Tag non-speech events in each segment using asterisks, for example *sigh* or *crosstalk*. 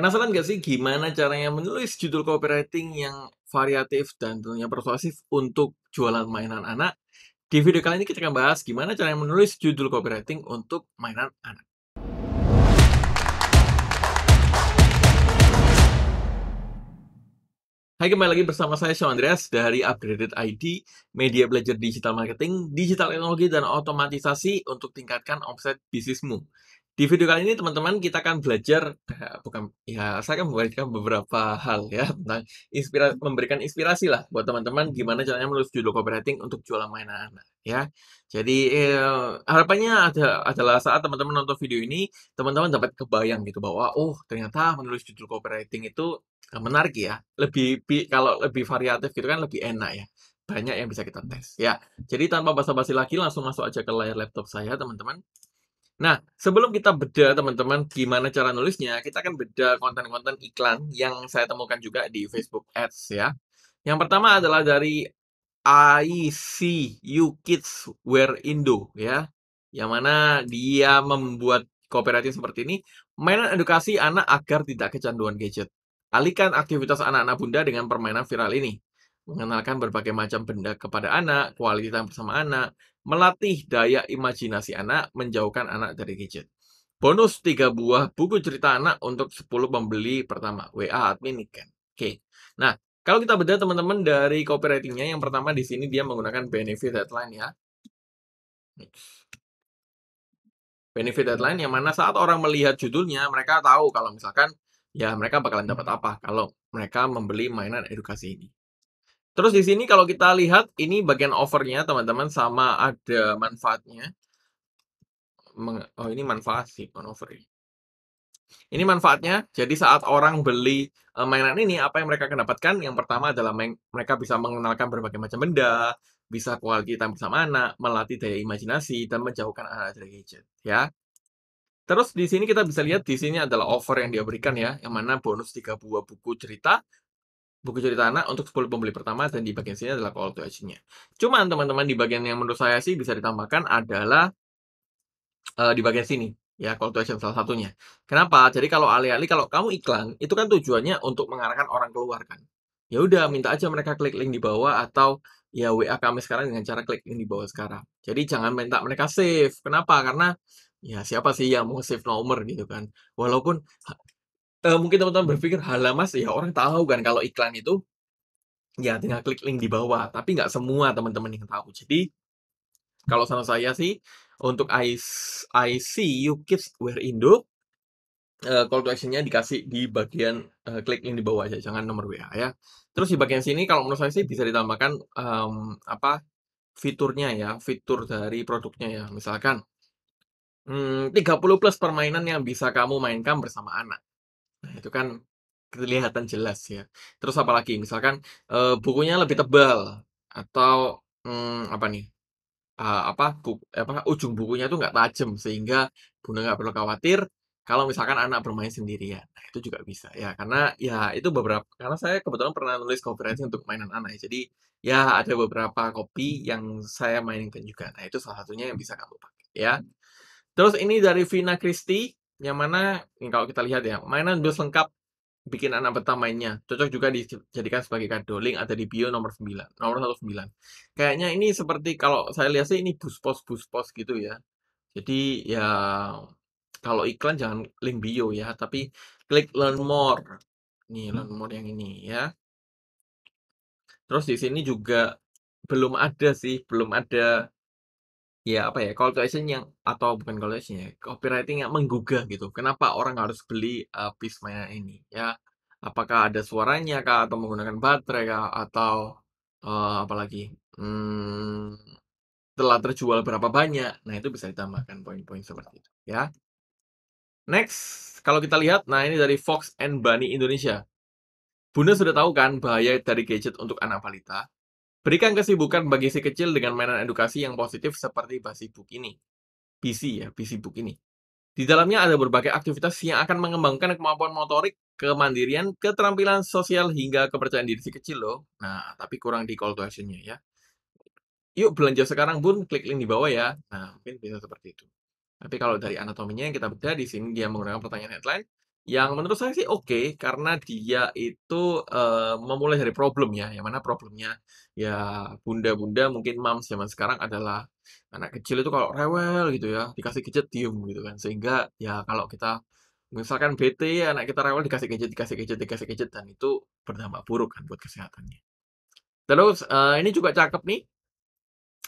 Penasaran nggak sih gimana caranya menulis judul copywriting yang variatif dan tentunya persuasif untuk jualan mainan anak? Di video kali ini kita akan bahas gimana caranya menulis judul copywriting untuk mainan anak. Hai kembali lagi bersama saya Sean Andreas dari Upgraded ID, media belajar digital marketing, digital teknologi, dan otomatisasi untuk tingkatkan omset bisnismu. Di video kali ini teman-teman kita akan belajar eh, bukan ya saya akan memberikan beberapa hal ya tentang inspirasi memberikan inspirasi lah buat teman-teman gimana caranya menulis judul copywriting untuk jualan mainan anak ya. Jadi eh, harapannya ada, adalah saat teman-teman nonton video ini teman-teman dapat kebayang gitu bahwa oh ternyata menulis judul copywriting itu menarik ya. Lebih kalau lebih variatif gitu kan lebih enak ya banyak yang bisa kita tes ya. Jadi tanpa basa-basi lagi langsung masuk aja ke layar laptop saya teman-teman. Nah, sebelum kita beda teman-teman gimana cara nulisnya, kita akan beda konten-konten iklan yang saya temukan juga di Facebook Ads ya. Yang pertama adalah dari ICU you kids wear Indo ya. Yang mana dia membuat kooperatif seperti ini, mainan edukasi anak agar tidak kecanduan gadget. Alihkan aktivitas anak-anak bunda dengan permainan viral ini mengenalkan berbagai macam benda kepada anak, kualitas bersama anak, melatih daya imajinasi anak, menjauhkan anak dari gadget. Bonus 3 buah buku cerita anak untuk 10 pembeli pertama. WA admin kan. Oke. Nah, kalau kita bedah teman-teman dari copywritingnya, yang pertama di sini dia menggunakan benefit headline ya. Benefit headline yang mana saat orang melihat judulnya, mereka tahu kalau misalkan ya mereka bakalan dapat apa kalau mereka membeli mainan edukasi ini. Terus di sini kalau kita lihat ini bagian overnya teman-teman sama ada manfaatnya. Oh ini manfaat sih on over ini. Ya. Ini manfaatnya. Jadi saat orang beli eh, mainan ini apa yang mereka akan dapatkan? Yang pertama adalah mereka bisa mengenalkan berbagai macam benda, bisa quality time bersama anak, melatih daya imajinasi dan menjauhkan anak dari gadget ya. Terus di sini kita bisa lihat di sini adalah over yang dia berikan ya, yang mana bonus 3 buah buku cerita buku cerita anak untuk 10 pembeli pertama dan di bagian sini adalah call to action-nya. Cuman teman-teman di bagian yang menurut saya sih bisa ditambahkan adalah uh, di bagian sini ya call to action salah satunya. Kenapa? Jadi kalau alih-alih kalau kamu iklan itu kan tujuannya untuk mengarahkan orang keluar kan. Ya udah minta aja mereka klik link di bawah atau ya WA kami sekarang dengan cara klik link di bawah sekarang. Jadi jangan minta mereka save. Kenapa? Karena ya siapa sih yang mau save nomor gitu kan walaupun uh, mungkin teman-teman berpikir halah mas ya orang tahu kan kalau iklan itu ya tinggal klik link di bawah tapi nggak semua teman-teman yang tahu jadi kalau sama saya sih untuk IC you kids wear Indo uh, call to actionnya dikasih di bagian uh, klik link di bawah aja jangan nomor WA ya terus di bagian sini kalau menurut saya sih bisa ditambahkan um, apa fiturnya ya fitur dari produknya ya misalkan hmm, 30 plus permainan yang bisa kamu mainkan bersama anak Nah, itu kan kelihatan jelas ya. Terus apalagi misalkan, e, bukunya lebih tebal atau, mmm, apa nih, E, apa buk apa, ujung bukunya itu nggak tajam sehingga Bunda nggak perlu khawatir kalau misalkan anak bermain sendirian. Nah, itu juga bisa ya, karena ya itu beberapa karena saya kebetulan pernah nulis konferensi untuk mainan anak ya. Jadi, ya ada beberapa kopi yang saya mainkan juga. Nah, itu salah satunya yang bisa kamu pakai ya. Terus ini dari Vina Christie yang mana yang kalau kita lihat ya mainan belum lengkap bikin anak betah mainnya. Cocok juga dijadikan sebagai kado link ada di bio nomor 9, nomor 19. Kayaknya ini seperti kalau saya lihat sih ini bus pos bus pos gitu ya. Jadi ya kalau iklan jangan link bio ya, tapi klik learn more. Nih hmm. learn more yang ini ya. Terus di sini juga belum ada sih, belum ada Ya, apa ya, call to action yang atau bukan call to action ya, copywriting yang menggugah gitu. Kenapa orang harus beli, uh, ini? Ya, apakah ada suaranya kah, atau menggunakan baterai kah, atau, uh, apalagi, hmm, telah terjual berapa banyak. Nah, itu bisa ditambahkan poin-poin seperti itu, ya. Next, kalau kita lihat, nah ini dari Fox& and Bunny Indonesia. Bunda sudah tahu kan bahaya dari gadget untuk anak balita? Berikan kesibukan bagi si kecil dengan mainan edukasi yang positif seperti basi Book ini. PC ya, PC Book ini. Di dalamnya ada berbagai aktivitas yang akan mengembangkan kemampuan motorik, kemandirian, keterampilan sosial, hingga kepercayaan diri si kecil loh. Nah, tapi kurang di call to action-nya ya. Yuk belanja sekarang bun, klik link di bawah ya. Nah, mungkin bisa seperti itu. Tapi kalau dari anatominya yang kita beda di sini dia menggunakan pertanyaan headline, yang menurut saya sih oke, karena dia itu, uh, memulai dari problem ya, yang mana problemnya ya bunda-bunda mungkin moms zaman sekarang adalah anak kecil itu kalau rewel gitu ya, dikasih gadget tium gitu kan. Sehingga ya kalau kita misalkan bete, anak kita rewel dikasih gadget dikasih gadget dikasih gadget dan itu berdampak buruk kan buat kesehatannya. Terus, uh, ini juga cakep nih,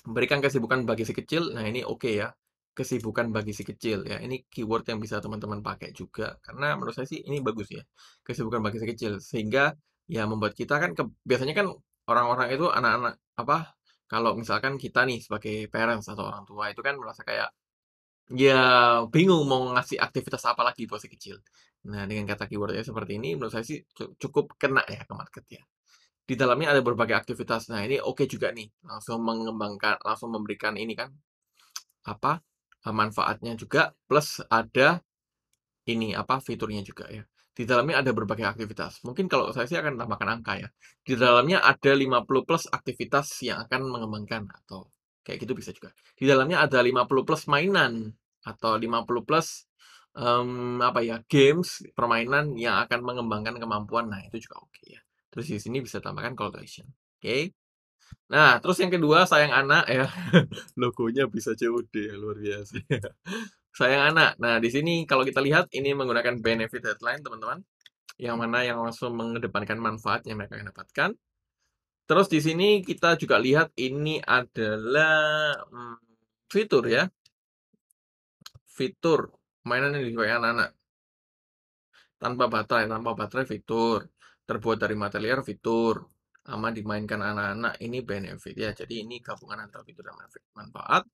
memberikan kesibukan bagi si kecil. Nah ini oke ya. Kesibukan bagi si kecil ya, ini keyword yang bisa teman-teman pakai juga karena menurut saya sih ini bagus ya, kesibukan bagi si kecil sehingga ya membuat kita kan ke biasanya kan orang-orang itu anak-anak apa, kalau misalkan kita nih sebagai parents atau orang tua itu kan merasa kayak, ya bingung mau ngasih aktivitas apa lagi buat si kecil. Nah dengan kata keywordnya seperti ini menurut saya sih cukup kena ya ke market ya. Di dalamnya ada berbagai aktivitas. Nah ini oke juga nih, langsung mengembangkan, langsung memberikan ini kan, apa, manfaatnya juga plus ada ini apa fiturnya juga ya. Di dalamnya ada berbagai aktivitas. Mungkin kalau saya sih akan tambahkan angka ya. Di dalamnya ada 50 plus aktivitas yang akan mengembangkan atau kayak gitu bisa juga. Di dalamnya ada 50 plus mainan atau 50 plus um, apa ya games permainan yang akan mengembangkan kemampuan. Nah, itu juga oke okay, ya. Terus di sini bisa tambahkan collaboration Oke. Okay? Nah, terus yang kedua sayang anak ya. *laughs* Logonya bisa COD ya, luar biasa. *laughs* sayang anak. Nah, di sini kalau kita lihat ini menggunakan benefit headline, teman-teman. Yang mana yang langsung mengedepankan manfaat yang mereka dapatkan. Terus di sini kita juga lihat ini adalah hmm, fitur ya. Fitur mainan yang disukai anak-anak. Tanpa baterai, tanpa baterai fitur. Terbuat dari material fitur aman dimainkan anak-anak ini benefit ya. Jadi ini gabungan antara fitur dan manfaat.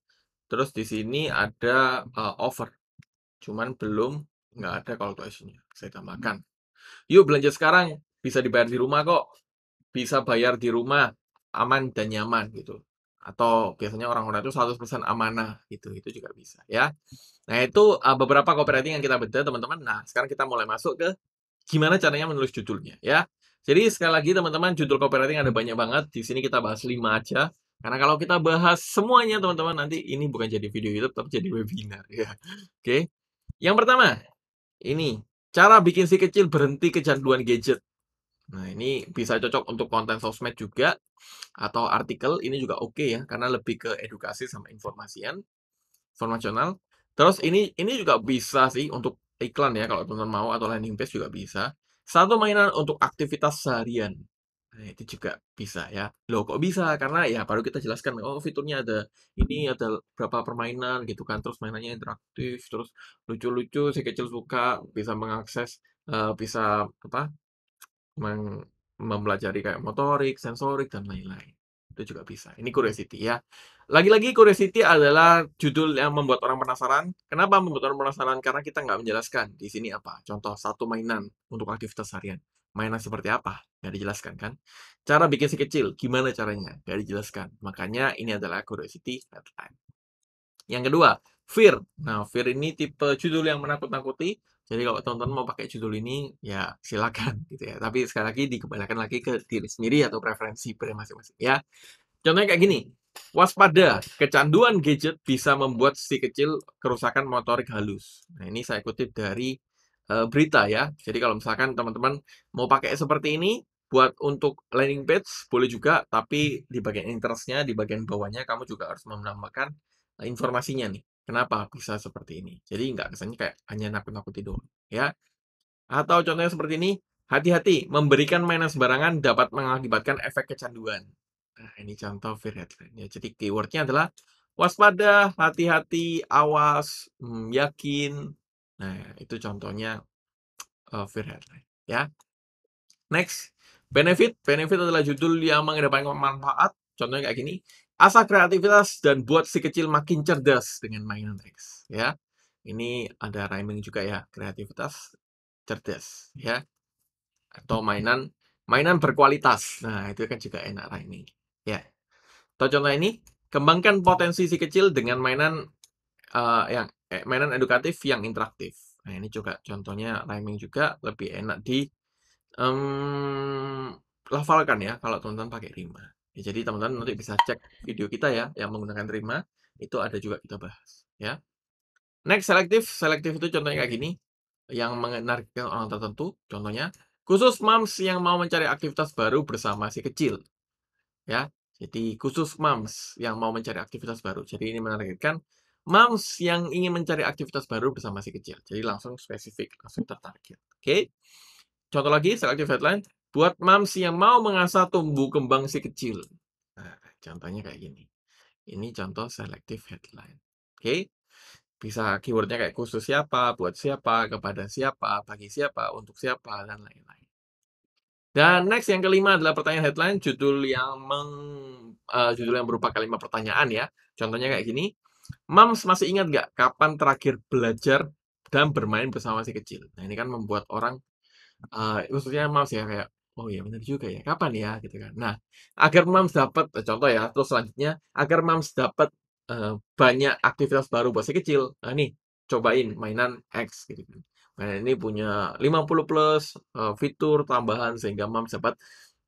Terus di sini ada uh, offer. Cuman belum nggak ada call to action Saya tambahkan. Yuk belanja sekarang, bisa dibayar di rumah kok. Bisa bayar di rumah, aman dan nyaman gitu. Atau biasanya orang-orang itu 100% amanah gitu. Itu juga bisa ya. Nah, itu uh, beberapa copywriting yang kita bedah, teman-teman. Nah, sekarang kita mulai masuk ke gimana caranya menulis judulnya ya. Jadi sekali lagi teman-teman judul copywriting ada banyak banget. Di sini kita bahas 5 aja. Karena kalau kita bahas semuanya teman-teman nanti ini bukan jadi video YouTube tapi jadi webinar ya. Oke. Yang pertama, ini cara bikin si kecil berhenti kecanduan gadget. Nah, ini bisa cocok untuk konten sosmed juga atau artikel ini juga oke okay ya karena lebih ke edukasi sama informasian informasional. Terus ini ini juga bisa sih untuk iklan ya kalau teman-teman mau atau landing page juga bisa. Satu mainan untuk aktivitas seharian. Nah, itu juga bisa ya. lo kok bisa? Karena ya baru kita jelaskan, oh fiturnya ada ini, ada berapa permainan gitu kan. Terus mainannya interaktif, terus lucu-lucu, si kecil suka, bisa mengakses, uh, bisa apa, mempelajari kayak motorik, sensorik, dan lain-lain itu juga bisa. Ini curiosity ya. Lagi-lagi curiosity adalah judul yang membuat orang penasaran. Kenapa membuat orang penasaran? Karena kita nggak menjelaskan di sini apa. Contoh satu mainan untuk aktivitas harian. Mainan seperti apa? Nggak dijelaskan kan? Cara bikin si kecil. gimana caranya? Nggak dijelaskan. Makanya ini adalah curiosity headline. Yang kedua, Fear. Nah, Fear ini tipe judul yang menakut-nakuti. Jadi kalau teman-teman mau pakai judul ini, ya silakan *laughs* gitu ya. Tapi sekali lagi dikembalikan lagi ke diri sendiri atau preferensi masing-masing ya. Contohnya kayak gini. Waspada, kecanduan gadget bisa membuat si kecil kerusakan motorik halus. Nah, ini saya kutip dari uh, berita ya. Jadi kalau misalkan teman-teman mau pakai seperti ini, buat untuk landing page boleh juga, tapi di bagian interestnya, di bagian bawahnya kamu juga harus menambahkan eh, informasinya nih. Kenapa bisa seperti ini? Jadi nggak kesannya kayak hanya nakut-nakuti doang, ya. Atau contohnya seperti ini, hati-hati, memberikan mainan sembarangan dapat mengakibatkan efek kecanduan. Nah, ini contoh fear headline. Ya, jadi keywordnya adalah waspada, hati-hati, awas, hmm, yakin. Nah, itu contohnya uh, eh, fear ya. Next, benefit. Benefit adalah judul yang mengedepankan manfaat. Contohnya kayak gini, Asah kreativitas dan buat si kecil makin cerdas dengan mainan X, ya. Ini ada rhyming juga ya, kreativitas cerdas, ya. Atau mainan mainan berkualitas. Nah, itu kan juga enak rhyming, ya. Atau contoh ini, kembangkan potensi si kecil dengan mainan uh, yang eh, mainan edukatif yang interaktif. Nah, ini juga contohnya rhyming juga lebih enak di um, lafalkan ya kalau teman-teman pakai rima. Ya, jadi teman-teman nanti bisa cek video kita ya yang menggunakan terima itu ada juga kita bahas ya. Next selektif, selektif itu contohnya kayak gini yang menargetkan orang tertentu contohnya khusus mams yang mau mencari aktivitas baru bersama si kecil ya. Jadi khusus mams yang mau mencari aktivitas baru. Jadi ini menargetkan mams yang ingin mencari aktivitas baru bersama si kecil. Jadi langsung spesifik, langsung tertarget. Ya. Oke. Okay? Contoh lagi selektif headline Buat mamsi yang mau mengasah tumbuh kembang si kecil. Nah, contohnya kayak gini. Ini contoh selective headline. Oke. Okay? Bisa keywordnya kayak khusus siapa, buat siapa, kepada siapa, bagi siapa, untuk siapa, dan lain-lain. Dan next yang kelima adalah pertanyaan headline, judul yang meng, uh, judul yang berupa kalimat pertanyaan ya. Contohnya kayak gini, Mams masih ingat gak kapan terakhir belajar dan bermain bersama si kecil? Nah ini kan membuat orang, uh, eh, khususnya Mams ya kayak, oh iya benar juga ya kapan ya gitu kan nah agar mams dapat eh, contoh ya terus selanjutnya agar mams dapat uh, banyak aktivitas baru buat si kecil nah, nih cobain mainan X gitu kan mainan ini punya 50 plus uh, fitur tambahan sehingga mams dapat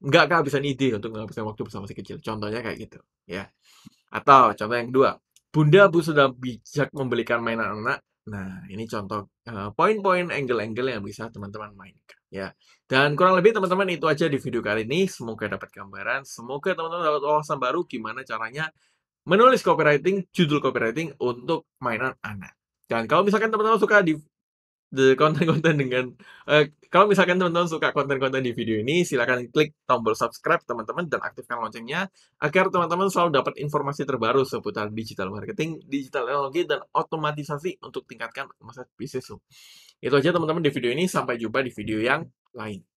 nggak kehabisan ide untuk menghabiskan waktu bersama si kecil contohnya kayak gitu ya atau contoh yang kedua Bunda Bu sudah bijak membelikan mainan anak Nah, ini contoh eh, poin-poin uh, angle-angle yang bisa teman-teman mainkan ya. Dan kurang lebih teman-teman itu aja di video kali ini. Semoga dapat gambaran, semoga teman-teman dapat wawasan baru gimana caranya menulis copywriting, judul copywriting untuk mainan anak. Dan kalau misalkan teman-teman suka di The konten-konten dengan uh, kalau misalkan teman-teman suka konten-konten di video ini silahkan klik tombol subscribe teman-teman dan aktifkan loncengnya agar teman-teman selalu dapat informasi terbaru seputar digital marketing, digital teknologi dan otomatisasi untuk tingkatkan omset bisnis itu aja teman-teman di video ini sampai jumpa di video yang lain.